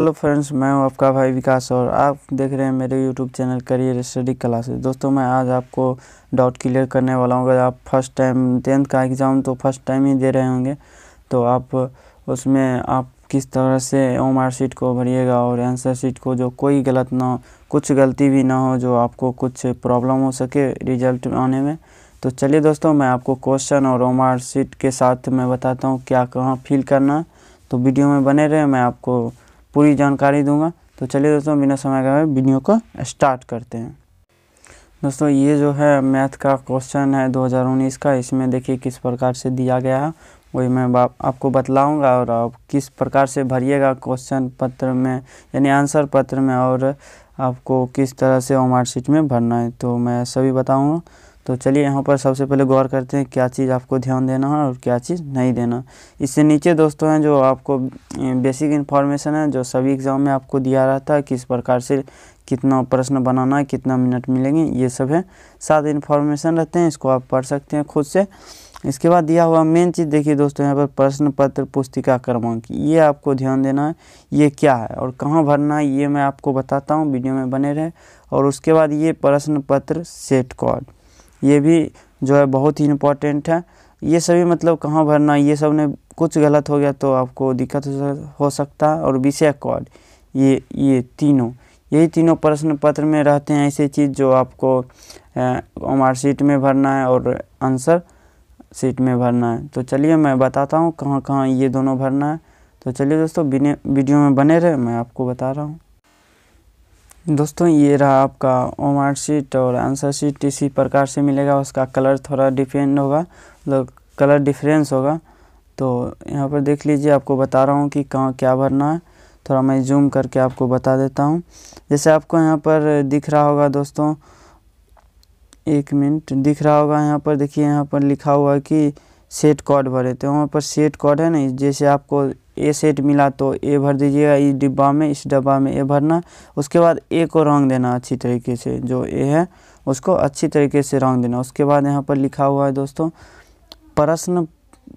hello friends मैं हूं आपका भाई विकास और आप देख रहे हैं मेरे YouTube channel career study classes दोस्तों मैं आज आपको डाउट क्लियर करने वाला हूं अगर आप फर्स्ट टाइम टेंथ का एग्ज़ाम तो फर्स्ट टाइम ही दे रहे होंगे तो आप उसमें आप किस तरह से ओम आर सीट को भरिएगा और आंसर सीट को जो कोई गलत ना हो कुछ गलती भी ना हो जो आपको कुछ प्रॉब्लम हो सके रिजल्ट आने में तो चलिए दोस्तों मैं आपको क्वेश्चन और ओम आर सीट के साथ मैं बताता हूँ क्या कहाँ फिल करना तो वीडियो में बने रहे मैं आपको पूरी जानकारी दूंगा तो चलिए दोस्तों बिना समय गए वीडियो को स्टार्ट करते हैं दोस्तों ये जो है मैथ का क्वेश्चन है 2019 का इसमें देखिए किस प्रकार से दिया गया है वही मैं आपको बतलाऊंगा और आप किस प्रकार से भरिएगा क्वेश्चन पत्र में यानी आंसर पत्र में और आपको किस तरह से होमवर्क शीट में भरना है तो मैं सभी बताऊँगा तो चलिए यहाँ पर सबसे पहले गौर करते हैं क्या चीज़ आपको ध्यान देना है और क्या चीज़ नहीं देना इससे नीचे दोस्तों हैं जो आपको बेसिक इन्फॉर्मेशन है जो सभी एग्ज़ाम में आपको दिया रहता है किस प्रकार से कितना प्रश्न बनाना है कितना मिनट मिलेंगे ये सब है साथ इन्फॉर्मेशन रहते हैं इसको आप पढ़ सकते हैं खुद से इसके बाद दिया हुआ मेन चीज़ देखिए दोस्तों यहाँ पर प्रश्न पत्र पुस्तिका क्रमांक ये आपको ध्यान देना है ये क्या है और कहाँ भरना है ये मैं आपको बताता हूँ वीडियो में बने रहे और उसके बाद ये प्रश्न पत्र सेट कॉड ये भी जो है बहुत ही इम्पोर्टेंट है ये सभी मतलब कहाँ भरना ये सब ने कुछ गलत हो गया तो आपको दिक्कत हो सकता है और विषय कॉड ये ये तीनों यही तीनों प्रश्न पत्र में रहते हैं ऐसे चीज़ जो आपको आर सीट में भरना है और आंसर सीट में भरना है तो चलिए मैं बताता हूँ कहाँ कहाँ ये दोनों भरना है तो चलिए दोस्तों वीडियो में बने रहे मैं आपको बता रहा हूँ दोस्तों ये रहा आपका ओमार शीट और आंसर शीट इसी प्रकार से मिलेगा उसका कलर थोड़ा डिफेंड होगा मतलब कलर डिफरेंस होगा तो यहाँ पर देख लीजिए आपको बता रहा हूँ कि कहाँ क्या भरना है थोड़ा मैं जूम करके आपको बता देता हूँ जैसे आपको यहाँ पर दिख रहा होगा दोस्तों एक मिनट दिख रहा होगा यहाँ पर देखिए यहाँ पर लिखा हुआ है कि सेट कॉड भरे तो वहाँ पर सेट कॉड है ना जैसे आपको ए सेट मिला तो ए भर दीजिएगा इस डिब्बा में इस डब्बा में ए भरना उसके बाद ए को रंग देना अच्छी तरीके से जो ए है उसको अच्छी तरीके से रंग देना उसके बाद यहाँ पर लिखा हुआ है दोस्तों प्रश्न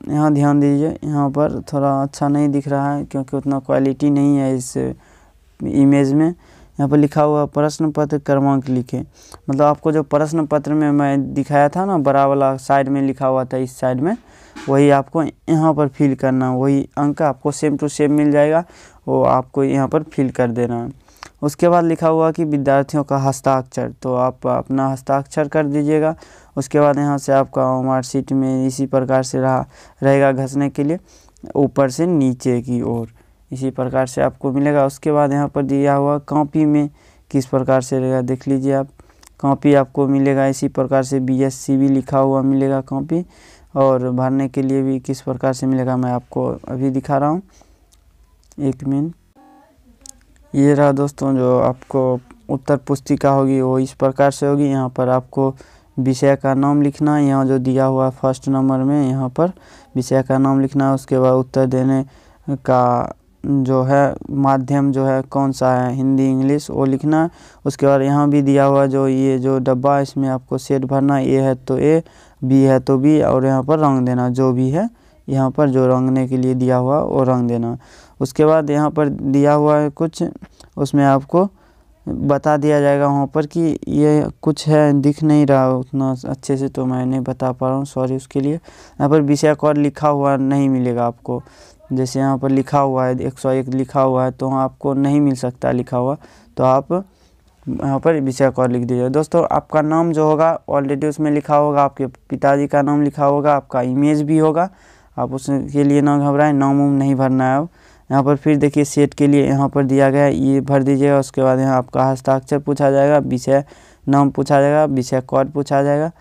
यहाँ ध्यान दीजिए यहाँ पर थोड़ा अच्छा नहीं दिख रहा है क्योंकि उतना क्वालिटी नहीं है इस इमेज में यहाँ पर लिखा हुआ प्रश्न पत्र क्रमांक लिखे मतलब आपको जो प्रश्न पत्र में मैं दिखाया था ना बड़ा वाला साइड में लिखा हुआ था इस साइड में वही आपको यहाँ पर फिल करना है वही अंक आपको सेम टू सेम मिल जाएगा वो आपको यहाँ पर फिल कर देना है उसके बाद लिखा हुआ कि विद्यार्थियों का हस्ताक्षर तो आप अपना हस्ताक्षर कर दीजिएगा उसके बाद यहाँ से आपका मार्कशीट में इसी प्रकार से रहा रहेगा घसने के लिए ऊपर से नीचे की ओर इसी प्रकार से आपको मिलेगा उसके बाद यहाँ पर दिया हुआ कॉपी में किस प्रकार से रहेगा देख लीजिए आप कॉपी आपको मिलेगा इसी प्रकार से बी एस सी भी लिखा हुआ मिलेगा कॉपी और भरने के लिए भी किस प्रकार से मिलेगा मैं आपको अभी दिखा रहा हूँ एक मिनट ये रहा दोस्तों जो आपको उत्तर पुस्तिका होगी वो इस प्रकार से होगी यहाँ पर आपको विषय का नाम लिखना है यहाँ जो दिया हुआ फर्स्ट नंबर में यहाँ पर विषय का नाम लिखना है उसके बाद उत्तर देने का जो है माध्यम जो है कौन सा है हिंदी इंग्लिश वो लिखना उसके बाद यहाँ भी दिया हुआ जो ये जो डब्बा इसमें आपको सेट भरना ए है तो ए बी है तो बी और यहाँ पर रंग देना जो भी है यहाँ पर जो रंगने के लिए दिया हुआ वो रंग देना उसके बाद यहाँ पर दिया हुआ है कुछ उसमें आपको बता दिया जाएगा वहाँ पर कि ये कुछ है दिख नहीं रहा उतना अच्छे से तो मैं नहीं बता पा रहा हूँ सॉरी उसके लिए यहाँ पर विषय कॉर्ड लिखा हुआ नहीं मिलेगा आपको जैसे यहाँ पर लिखा हुआ है एक सौ एक लिखा हुआ है तो आपको नहीं मिल सकता लिखा हुआ तो आप यहाँ पर विषय कॉल लिख दीजिए दोस्तों आपका नाम जो होगा ऑलरेडी उसमें लिखा होगा आपके पिताजी का नाम लिखा होगा आपका इमेज भी होगा आप उसके लिए ना घबराएं नाम उम नहीं भरना है अब यहाँ पर फिर देखिए सेट के लिए यहाँ पर दिया गया ये भर दीजिएगा उसके बाद यहाँ आपका हस्ताक्षर पूछा जाएगा विषय नाम पूछा जाएगा विषय कॉड पूछा जाएगा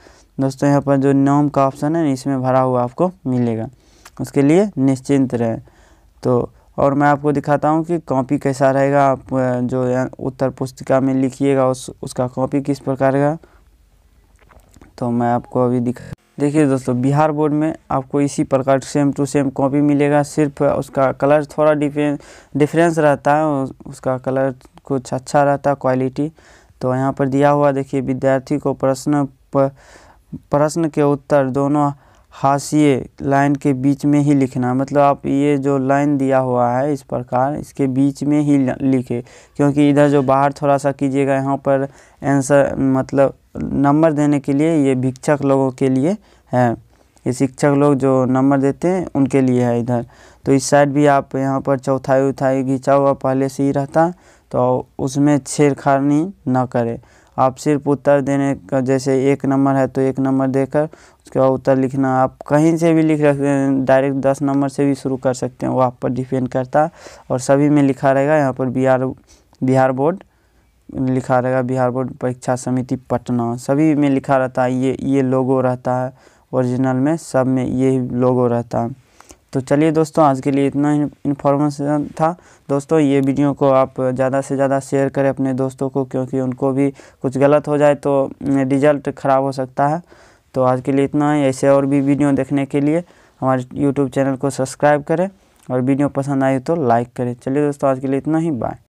दोस्तों यहाँ पर जो नाम का ऑप्शन है इसमें भरा हुआ आपको मिलेगा उसके लिए निश्चिंत रहें तो और मैं आपको दिखाता हूँ कि कॉपी कैसा रहेगा आप जो उत्तर पुस्तिका में लिखिएगा उस उसका कॉपी किस प्रकार का तो मैं आपको अभी दिखा देखिए दोस्तों बिहार बोर्ड में आपको इसी प्रकार सेम टू सेम कॉपी मिलेगा सिर्फ उसका कलर थोड़ा डिफरें डिफरेंस रहता है उसका कलर कुछ अच्छा रहता है क्वालिटी तो यहाँ पर दिया हुआ देखिए विद्यार्थी को प्रश्न प्रश्न के उत्तर दोनों हाशिए लाइन के बीच में ही लिखना मतलब आप ये जो लाइन दिया हुआ है इस प्रकार इसके बीच में ही लिखे क्योंकि इधर जो बाहर थोड़ा सा कीजिएगा यहाँ पर आंसर मतलब नंबर देने के लिए ये भिक्षक लोगों के लिए है ये शिक्षक लोग जो नंबर देते हैं उनके लिए है इधर तो इस साइड भी आप यहाँ पर चौथाई उथाई घिंचा हुआ पहले से ही रहता तो उसमें छेड़खानी ना करें आप सिर्फ उत्तर देने का जैसे एक नंबर है तो एक नंबर देकर उसके बाद उत्तर लिखना आप कहीं से भी लिख सकते हैं डायरेक्ट दस नंबर से भी शुरू कर सकते हैं वो आप पर डिपेंड करता और सभी में लिखा रहेगा यहाँ पर बिहार बिहार बोर्ड लिखा रहेगा बिहार बोर्ड परीक्षा समिति पटना सभी में लिखा रहता है ये ये लोगो रहता है ओरिजिनल में सब में ये लोगो रहता है तो चलिए दोस्तों आज के लिए इतना इन्फॉर्मेशन था दोस्तों ये वीडियो को आप ज़्यादा से ज़्यादा शेयर करें अपने दोस्तों को क्योंकि उनको भी कुछ गलत हो जाए तो रिजल्ट ख़राब हो सकता है तो आज के लिए इतना ही ऐसे और भी वीडियो देखने के लिए हमारे यूट्यूब चैनल को सब्सक्राइब करें और वीडियो पसंद आई तो लाइक करें चलिए दोस्तों आज के लिए इतना ही बाय